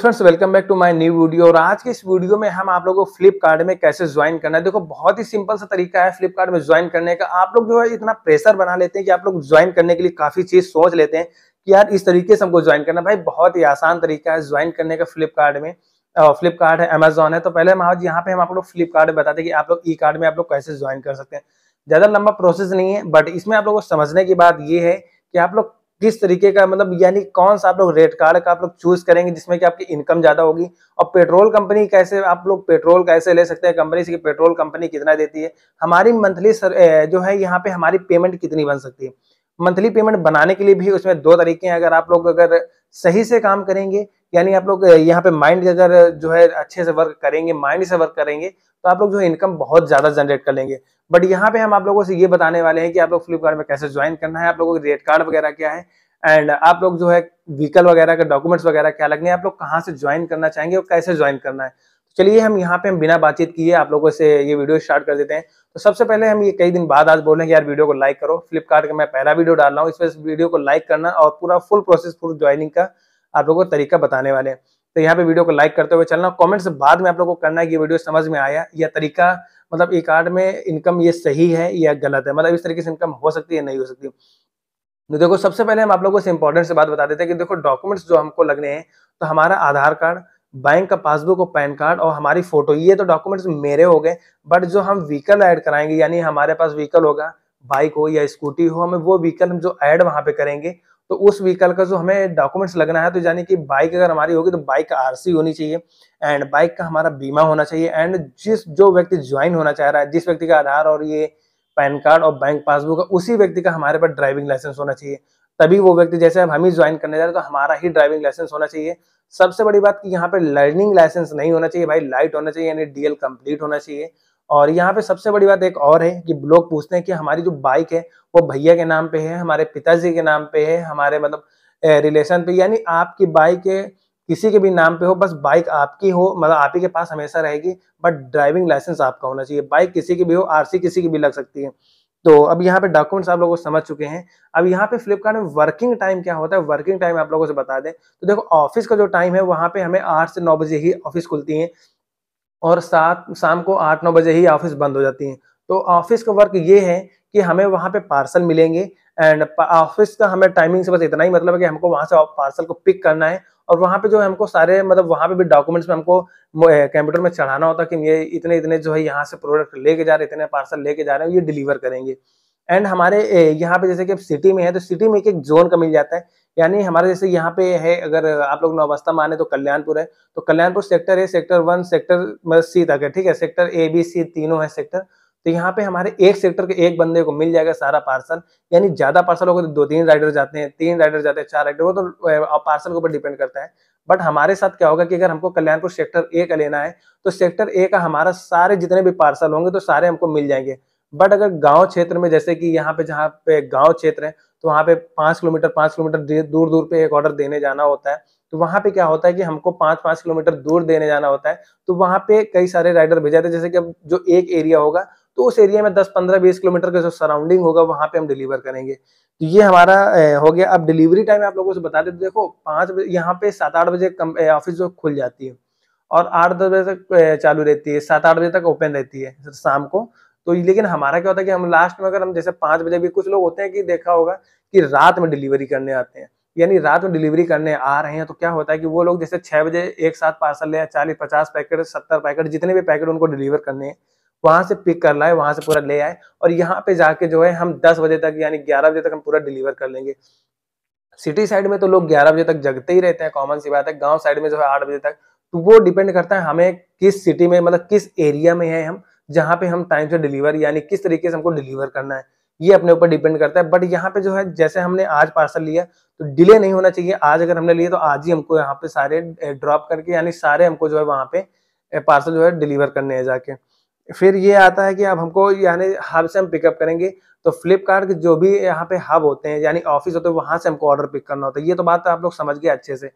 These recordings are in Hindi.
friends welcome back to my new video और आज के इस वीडियो में हम आप लोगों को फ्लिपकार्ट में कैसे ज्वाइन करना है देखो बहुत ही सिंपल सा तरीका है फ्लिपकार्ट में ज्वाइन करने का आप लोग जो है इतना प्रेशर बना लेते हैं कि आप लोग ज्वाइन करने के लिए काफी चीज सोच लेते हैं कि यार इस तरीके से हमको ज्वाइन करना भाई बहुत ही आसान तरीका है ज्वाइन करने का फ्लिपकार्ट में फ्लिपकार्ट है अमेजोन है तो पहले हम आज यहाँ पे हम आप लोग फ्लिपकार्ट में बताते हैं कि आप लोग ई कार्ड में आप लोग कैसे ज्वाइन कर सकते हैं ज्यादा लंबा प्रोसेस नहीं है बट इसमें आप लोग को समझने की बात ये है कि आप लोग किस तरीके का मतलब यानी कौन सा आप लोग रेट कार्ड का आप लोग चूज करेंगे जिसमें कि आपकी इनकम ज्यादा होगी और पेट्रोल कंपनी कैसे आप लोग पेट्रोल कैसे ले सकते हैं कंपनी से पेट्रोल कंपनी कितना देती है हमारी मंथली जो है यहाँ पे हमारी पेमेंट कितनी बन सकती है मंथली पेमेंट बनाने के लिए भी उसमें दो तरीके हैं अगर आप लोग अगर सही से काम करेंगे यानी आप लोग यहाँ पे माइंड अगर जो है अच्छे से वर्क करेंगे माइंड से वर्क करेंगे तो आप लोग जो है इनकम बहुत ज़्यादा जनरेट कर लेंगे बट यहाँ पे हम आप लोगों से ये बताने वाले हैं कि आप लोग फ्लिपकार्ट में कैसे ज्वाइन करना है आप लोगों के रेट कार्ड वगैरह क्या है एंड आप लोग जो है व्हीकल वगैरह के डॉक्यूमेंट्स वगैरह क्या लगने आप लोग कहाँ से ज्वाइन करना चाहेंगे और कैसे ज्वाइन करना है तो चलिए हम यहाँ पे हम बिना बातचीत किए आप लोगों से ये वीडियो स्टार्ट कर देते हैं तो सबसे पहले हम ये कई दिन बाद आज बोल रहे हैं कि यार वीडियो को लाइक करो फ्लिपकार्ट का मैं पहला वीडियो डाल रहा हूँ इस वजह वीडियो को लाइक करना और पूरा फुल प्रोसेस फुल ज्वाइनिंग का आप लोगों को तरीका बताने वाले हैं तो यहाँ पे वीडियो को लाइक करते हुए चलना कमेंट्स बाद में आप लोगों को करना है कि वीडियो समझ में आया या तरीका मतलब ई कार्ड में इनकम ये सही है या गलत है मतलब इस तरीके से इनकम हो सकती है नहीं हो सकती तो देखो सबसे पहले हम आप लोगों को इंपॉर्टेंट से बात बता देते हैं कि देखो डॉक्यूमेंट्स जो हमको लगने हैं तो हमारा आधार कार्ड बैंक का पासबुक और पैन कार्ड और हमारी फोटो ये तो डॉक्यूमेंट्स मेरे हो गए बट जो हम व्हीकल ऐड कराएंगे यानी हमारे पास व्हीकल होगा बाइक हो या स्कूटी हो हमें वो व्हीकल हम जो ऐड वहां पे करेंगे तो उस व्हीकल का जो हमें डॉक्यूमेंट्स लगना है तो यानी कि बाइक अगर हमारी होगी तो बाइक का आरसी होनी चाहिए एंड बाइक का हमारा बीमा होना चाहिए एंड जिस जो व्यक्ति ज्वाइन होना चाह रहा है जिस व्यक्ति का आधार और ये पैन कार्ड और बैंक पासबुक है उसी व्यक्ति का हमारे पास ड्राइविंग लाइसेंस होना चाहिए तभी वो व्यक्ति जैसे अब हम ही ज्वाइन करने जा रहे हैं तो हमारा ही ड्राइविंग लाइसेंस होना चाहिए सबसे बड़ी बात कि यहाँ पे लर्निंग लाइसेंस नहीं होना चाहिए भाई लाइट होना चाहिए यानी डीएल कंप्लीट होना चाहिए और यहाँ पे सबसे बड़ी बात एक और है कि लोग पूछते हैं कि हमारी जो बाइक है वो भैया के नाम पे है हमारे पिताजी के नाम पे है हमारे मतलब रिलेशन पे यानी आपकी बाइक है किसी के भी नाम पे हो बस बाइक आपकी हो मतलब आप ही के पास हमेशा रहेगी बट ड्राइविंग लाइसेंस आपका होना चाहिए बाइक किसी की भी हो आरसी किसी की भी लग सकती है तो अब यहाँ पे डॉक्यूमेंट्स आप लोगों को समझ चुके हैं अब यहाँ पे फ्लिपकार्ट में वर्किंग टाइम क्या होता है वर्किंग टाइम आप लोगों से बता दें तो देखो ऑफिस का जो टाइम है वहाँ पे हमें आठ से नौ बजे ही ऑफिस खुलती है और सात शाम को आठ नौ बजे ही ऑफिस बंद हो जाती हैं तो ऑफिस का वर्क ये है कि हमें वहाँ पे पार्सल मिलेंगे एंड ऑफिस का हमें टाइमिंग से बस इतना ही मतलब है कि हमको वहाँ से पार्सल को पिक करना है और वहाँ पे जो है हमको सारे मतलब वहाँ पे भी डॉक्यूमेंट्स में हमको कंप्यूटर में चढ़ाना होता है कि ये इतने इतने जो है यहाँ से प्रोडक्ट लेके जा रहे हैं इतने पार्सल लेके जा रहे हैं ये डिलीवर करेंगे एंड हमारे यहाँ पे जैसे कि सिटी में है तो सिटी में एक एक जोन का मिल जाता है यानी हमारे जैसे यहाँ पे है अगर आप लोग नौवस्था माने तो कल्याणपुर है तो कल्याणपुर सेक्टर है सेक्टर वन सेक्टर मतलब सी तक है ठीक है सेक्टर ए बी सी तीनों है सेक्टर तो यहाँ पे हमारे एक सेक्टर के एक बंदे को मिल जाएगा सारा पार्सल यानी ज्यादा पार्सल होगा तो दो तीन राइडर जाते हैं तीन राइडर जाते हैं चार राइडर वो तो पार्सल के ऊपर डिपेंड करता है बट हमारे साथ क्या होगा कि अगर हमको कल्याणपुर सेक्टर ए का लेना है तो सेक्टर ए का हमारा सारे जितने भी पार्सल होंगे तो सारे हमको मिल जाएंगे बट अगर गांव क्षेत्र में जैसे कि यहाँ पे जहाँ पे गांव क्षेत्र है तो वहाँ पे पाँच किलोमीटर पाँच किलोमीटर दूर दूर पे एक ऑर्डर देने जाना होता है तो वहां पे क्या होता है कि हमको पाँच पाँच किलोमीटर दूर देने जाना होता है तो वहाँ पे कई सारे राइडर जाते हैं जैसे कि अब जो एक एरिया होगा तो उस एरिया में दस पंद्रह बीस किलोमीटर का जो सराउंडिंग होगा वहाँ पे हम डिलीवर करेंगे तो ये हमारा हो गया अब डिलीवरी टाइम आप लोगों से बता देते देखो पाँच बजे यहाँ पे सात आठ बजे ऑफिस जो खुल जाती है और आठ दस बजे तक चालू रहती है सात आठ बजे तक ओपन रहती है शाम को तो लेकिन हमारा क्या होता है कि हम लास्ट में अगर हम जैसे पाँच बजे भी कुछ लोग होते हैं कि देखा होगा कि रात में डिलीवरी करने आते हैं यानी रात में डिलीवरी करने आ रहे हैं तो क्या होता है कि वो लोग जैसे छह बजे एक साथ पार्सल ले चालीस पचास पैकेट सत्तर पैकेट जितने भी पैकेट उनको डिलीवर करने हैं वहां से पिक कर लाए वहां से पूरा ले आए और यहाँ पे जाके जो है हम दस बजे तक यानी ग्यारह बजे तक हम पूरा डिलीवर कर लेंगे सिटी साइड में तो लोग ग्यारह बजे तक जगते ही रहते हैं कॉमन सी बात है गाँव साइड में जो है आठ बजे तक तो वो डिपेंड करता है हमें किस सिटी में मतलब किस एरिया में है हम जहाँ पे हम टाइम से डिलीवर यानी किस तरीके से हमको डिलीवर करना है ये अपने ऊपर डिपेंड करता है बट यहाँ पे जो है जैसे हमने आज पार्सल लिया तो डिले नहीं होना चाहिए आज अगर हमने लिए तो आज ही हमको यहाँ पे सारे ड्रॉप करके यानी सारे हमको जो है वहाँ पे पार्सल जो है डिलीवर करने है जाके फिर ये आता है कि अब हमको यानी हब से हम पिकअप करेंगे तो फ्लिपकार्ट के जो भी यहाँ पे हब होते हैं यानी ऑफिस होते हैं वहां से हमको ऑर्डर पिक करना होता है ये तो बात आप लोग समझ गए अच्छे से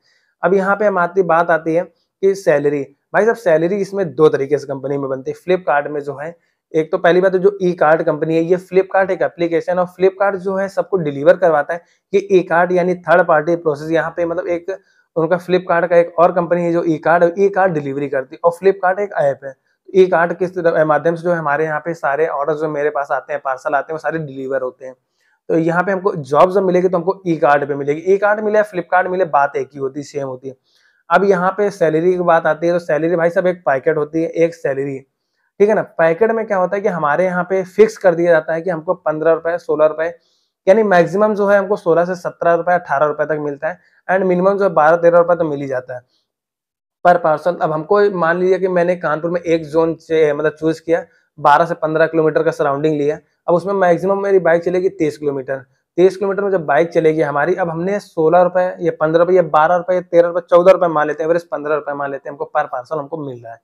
अब यहाँ पे हम आती बात आती है कि सैलरी भाई साहब सैलरी इसमें दो तरीके से कंपनी में बनती है फ्लिपकार्ट में जो है एक तो पहली बात तो जो ई कार्ड कंपनी है ये फ्लिपकार्ट एक एप्लीकेशन और फ्लिपकार्ट जो है सबको डिलीवर करवाता है ये ई कार्ड यानी थर्ड पार्टी प्रोसेस यहाँ पे मतलब एक उनका फ्लिपकार्ट का एक और कंपनी है जो e card e card delivery करती है और फ्लिपकार्ट एक ऐप है ई कार्ड के माध्यम से जो है हमारे यहाँ पे सारे ऑर्डर जो मेरे पास आते हैं पार्सल आते हैं वो सारे डिलीवर होते हैं तो यहाँ पे हमको जॉब जब मिलेगी तो हमको ई कार्ड पे मिलेगी ई कार्ड मिले फ्लिपकार्ट मिले बात एक ही होती सेम होती है अब यहाँ पे सैलरी की बात आती है तो सैलरी भाई साहब एक पैकेट होती है एक सैलरी ठीक है ना पैकेट में क्या होता है कि हमारे यहाँ पे फिक्स कर दिया जाता है कि हमको पंद्रह रुपए सोलह रुपए यानी मैक्सिमम जो है हमको सोलह से सत्रह रुपए अठारह रुपए तक मिलता है एंड मिनिमम जो है बारह तेरह रुपए तो मिल ही जाता है पर पार्सल अब हमको मान लीजिए कि मैंने कानपुर में एक जोन से मतलब चूज किया बारह से पंद्रह किलोमीटर का सराउंडिंग लिया अब उसमें मैक्सिमम मेरी बाइक चलेगी तीस किलोमीटर तेईस किलोमीटर में जब बाइक चलेगी हमारी अब हमने सोलह रुपए या पंद्रह रुपए या बारह रुपए या तेरह रुपए चौदह रुपए मान लेते हैं एवरेज पंद्रह रुपए मान लेते हैं हमको पर पार्सल हमको मिल रहा है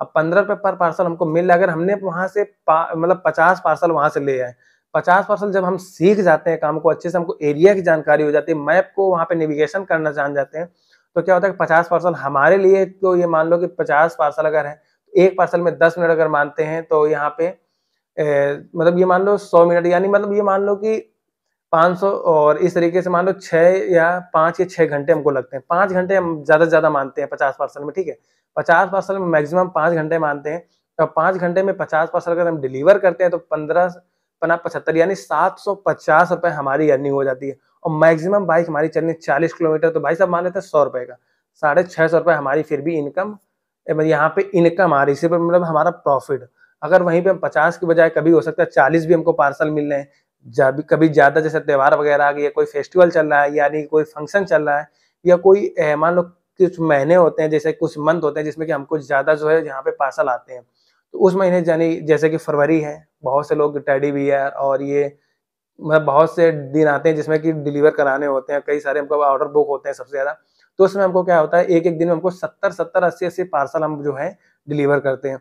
अब पंद्रह रुपए पर पार्सल हमको मिल रहा है अगर हमने वहां से मतलब पचास पार्सल वहां से ले आए पचास पार्सल जब हम सीख जाते हैं काम को अच्छे से हमको एरिया की जानकारी हो जाती है मैप को वहाँ पे नेविगेशन करना जान जाते हैं तो क्या होता है पचास पार्सल हमारे लिए तो ये मान लो कि पचास पार्सल अगर है तो एक पार्सल में दस मिनट अगर मानते हैं तो यहाँ पे ए, मतलब ये मान लो सौ मिनट यानी मतलब ये मान लो कि 500 और इस तरीके से मान लो छः या पाँच या छः घंटे हमको लगते हैं पाँच घंटे हम ज़्यादा से ज़्यादा मानते हैं पचास पार्सल में ठीक है पचास पार्सल में मैक्सिमम पाँच घंटे मानते हैं तो पाँच घंटे में पचास पार्सल अगर हम डिलीवर करते हैं तो पंद्रह पना पचहत्तर यानी सात सौ पचास रुपये हमारी अर्निंग हो जाती है और मैक्सिमम बाइक हमारी चलनी चालीस किलोमीटर तो भाई साहब मान लेते हैं सौ रुपये का साढ़े छः सौ रुपये हमारी फिर भी इनकम मतलब यहाँ पे इनकम आ रही है इसी पर मतलब हमारा प्रॉफिट अगर वहीं पे हम पचास की बजाय कभी हो सकता है चालीस भी हमको पार्सल मिल रहे हैं जब कभी ज़्यादा जैसे त्यौहार वगैरह आ गया कोई फेस्टिवल चल रहा है यानी कोई फंक्शन चल रहा है या कोई मान लो कुछ महीने होते हैं जैसे कुछ मंथ होते हैं जिसमें कि हमको ज़्यादा जो है यहाँ पे पार्सल आते हैं तो उस महीने यानी जैसे कि फरवरी है बहुत से लोग टेडी बियर और ये मतलब बहुत से दिन आते हैं जिसमें कि डिलीवर कराने होते हैं कई सारे हमको ऑर्डर बुक होते हैं सबसे ज़्यादा तो उसमें हमको क्या होता है एक एक दिन में हमको सत्तर सत्तर अस्सी अस्सी पार्सल हम जो है डिलीवर करते हैं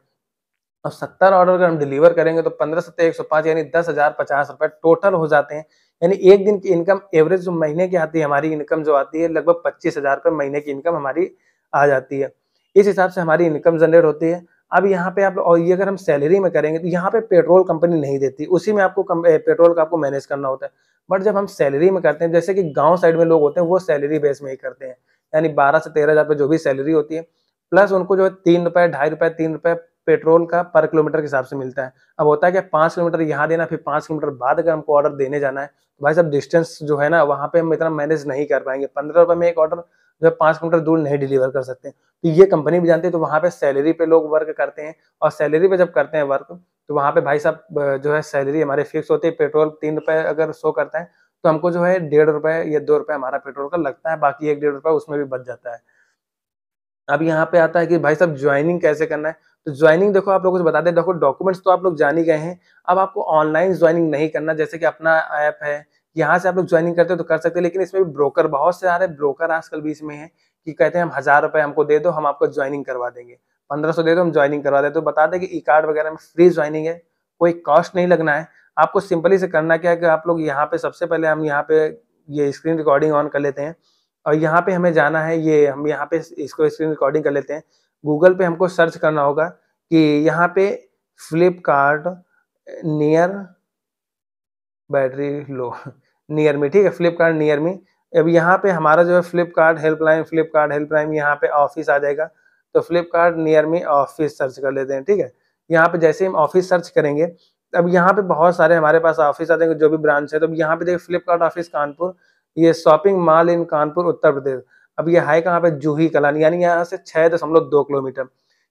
और सत्तर ऑर्डर अगर हम डिलीवर करेंगे तो पंद्रह सत्तर एक सौ पाँच यानी दस हजार पचास रुपये टोटल हो जाते हैं यानी एक दिन की इनकम एवरेज जो महीने की आती है हमारी इनकम जो आती है लगभग पच्चीस हजार रुपये महीने की इनकम हमारी आ जाती है इस हिसाब से हमारी इनकम जनरेट होती है अब यहाँ पे आप और ये अगर हम सैलरी में करेंगे तो यहाँ पे पेट्रोल कंपनी नहीं देती उसी में आपको कम, पेट्रोल का आपको मैनेज करना होता है बट जब हम सैलरी में करते हैं जैसे कि गांव साइड में लोग होते हैं वो सैलरी बेस में ही करते हैं यानी बारह से तेरह हज़ार जो भी सैलरी होती है प्लस उनको जो है तीन रुपये ढाई रुपये तीन रुपये पेट्रोल का पर किलोमीटर के हिसाब से मिलता है अब होता है कि पाँच किलोमीटर यहाँ देना फिर पाँच किलोमीटर बाद अगर हमको ऑर्डर देने जाना है तो भाई साहब डिस्टेंस जो है ना वहाँ पे हम इतना मैनेज नहीं कर पाएंगे पंद्रह रुपये में एक ऑर्डर जो है पाँच किलोमीटर दूर नहीं डिलीवर कर सकते तो ये कंपनी भी जानती है तो वहाँ पे सैलरी पे लोग वर्क करते हैं और सैलरी पे जब करते हैं वर्क तो वहाँ पे भाई साहब जो है सैलरी हमारे फिक्स होती है पेट्रोल तीन रुपए अगर शो करता है तो हमको जो है डेढ़ रुपये या दो रुपये हमारा पेट्रोल का लगता है बाकी एक डेढ़ रुपये उसमें भी बच जाता है अब यहाँ पे आता है कि भाई साहब ज्वाइनिंग कैसे करना है तो ज्वाइनिंग देखो आप लोगों को बता दें देखो डॉक्यूमेंट्स तो आप लोग जान ही गए हैं अब आपको ऑनलाइन ज्वाइनिंग नहीं करना जैसे कि अपना ऐप है यहाँ से आप लोग ज्वाइनिंग करते हो तो कर सकते हैं लेकिन इसमें भी ब्रोकर बहुत से आ रहे हैं ब्रोकर आजकल भी इसमें है कि कहते हैं हम हज़ार रुपये हमको दे दो हम आपको ज्वाइनिंग करवा देंगे पंद्रह सौ दे दो हम ज्वाइनिंग करवा देते तो बता दें कि ई कार्ड वगैरह में फ्री ज्वाइनिंग है कोई कॉस्ट नहीं लगना है आपको सिंपली से करना क्या है कि आप लोग यहाँ पे सबसे पहले हम यहाँ पे ये स्क्रीन रिकॉर्डिंग ऑन कर लेते हैं और यहाँ पे हमें जाना है ये हम यहाँ पे इसको स्क्रीन रिकॉर्डिंग कर लेते हैं गूगल पे हमको सर्च करना होगा कि यहाँ पे Flipkart near battery low near me ठीक है फ्लिपकार्ट नियर मी अब यहाँ पे हमारा जो है फ्लिपकार्ट हेल्पलाइन फ्लिपकार्ट हेल्पलाइन यहाँ पे ऑफिस आ जाएगा तो Flipkart near me office search कर लेते हैं ठीक है यहाँ पे जैसे हम ऑफिस सर्च करेंगे अब यहाँ पे बहुत सारे हमारे पास ऑफिस आ जाएंगे जो भी ब्रांच है तो अब यहाँ पे देखिए फ्लिपकार्ट ऑफिस कानपुर ये shopping mall in Kanpur Uttar Pradesh अब ये हाई कहाँ पे जूही कलान यानी यहाँ से छः दशमलव दो किलोमीटर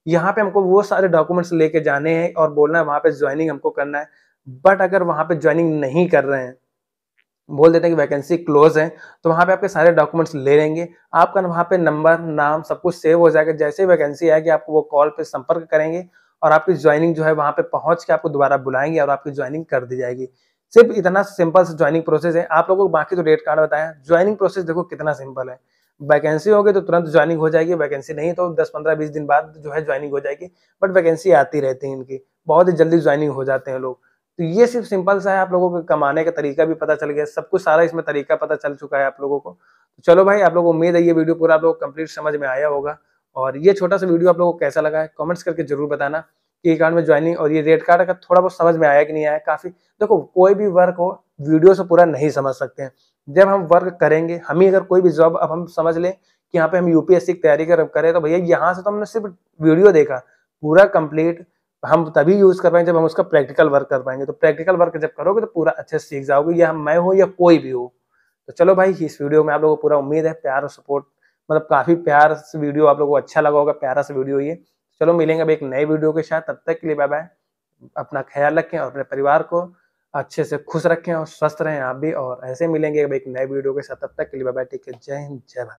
यहाँ पे हमको वो सारे डॉक्यूमेंट्स लेके जाने हैं और बोलना है वहाँ पे ज्वाइनिंग हमको करना है बट अगर वहाँ पे ज्वाइनिंग नहीं कर रहे हैं बोल देते हैं कि वैकेंसी क्लोज है तो वहाँ पे आपके सारे डॉक्यूमेंट्स ले लेंगे आपका वहाँ पे नंबर नाम सब कुछ सेव हो जाएगा जैसे ही वैकेंसी आएगी आपको वो कॉल पे संपर्क करेंगे और आपकी ज्वाइनिंग जो है वहाँ पे पहुँच के आपको दोबारा बुलाएंगे और आपकी ज्वाइनिंग कर दी जाएगी सिर्फ इतना सिंपल ज्वाइनिंग प्रोसेस है आप लोगों को बाकी जो तो रेट कार्ड बताया ज्वाइनिंग प्रोसेस देखो कितना सिंपल है वैकेंसी होगी तो तुरंत ज्वाइनिंग हो जाएगी वैकेंसी नहीं तो 10-15 20 दिन बाद जो है ज्वाइनिंग हो जाएगी बट वैकेंसी आती रहती है इनकी बहुत ही जल्दी ज्वाइनिंग हो जाते हैं लोग तो ये सिर्फ सिंपल सा है आप लोगों को कमाने का तरीका भी पता चल गया सब कुछ सारा इसमें तरीका पता चल चुका है आप लोगों को तो चलो भाई आप लोगों को उम्मीद है ये वीडियो पूरा आप लोग कंप्लीट समझ में आया होगा और ये छोटा सा वीडियो आप लोगों को कैसा लगा है कॉमेंट्स करके जरूर बताना टी अकाउंट में ज्वाइनिंग और ये रेड कार्ड अगर थोड़ा बहुत समझ में आया कि नहीं आया काफ़ी देखो कोई भी वर्क हो वीडियो से पूरा नहीं समझ सकते हैं जब हम वर्क करेंगे हम ही अगर कोई भी जॉब अब हम समझ लें कि यहाँ पे हम यूपीएससी की तैयारी कर करें तो भैया यहाँ से तो हमने सिर्फ वीडियो देखा पूरा कंप्लीट हम तभी यूज़ कर पाएंगे जब हम उसका प्रैक्टिकल वर्क कर पाएंगे तो प्रैक्टिकल वर्क जब करोगे तो पूरा अच्छे से सीख जाओगे या मैं हो या कोई भी हो तो चलो भाई इस वीडियो में आप लोगों को पूरा उम्मीद है प्यार और सपोर्ट मतलब काफ़ी प्यार से वीडियो आप लोगों को अच्छा लगा होगा प्यारा सा वीडियो ये चलो मिलेंगे अब एक नए वीडियो के साथ तब तक के लिए बाय बाय अपना ख्याल रखें और अपने परिवार को अच्छे से खुश रखें और स्वस्थ रहें आप भी और ऐसे मिलेंगे अब एक नए वीडियो के साथ तब तक के लिए बाय बाय ठीक है जय हिंद जय भारत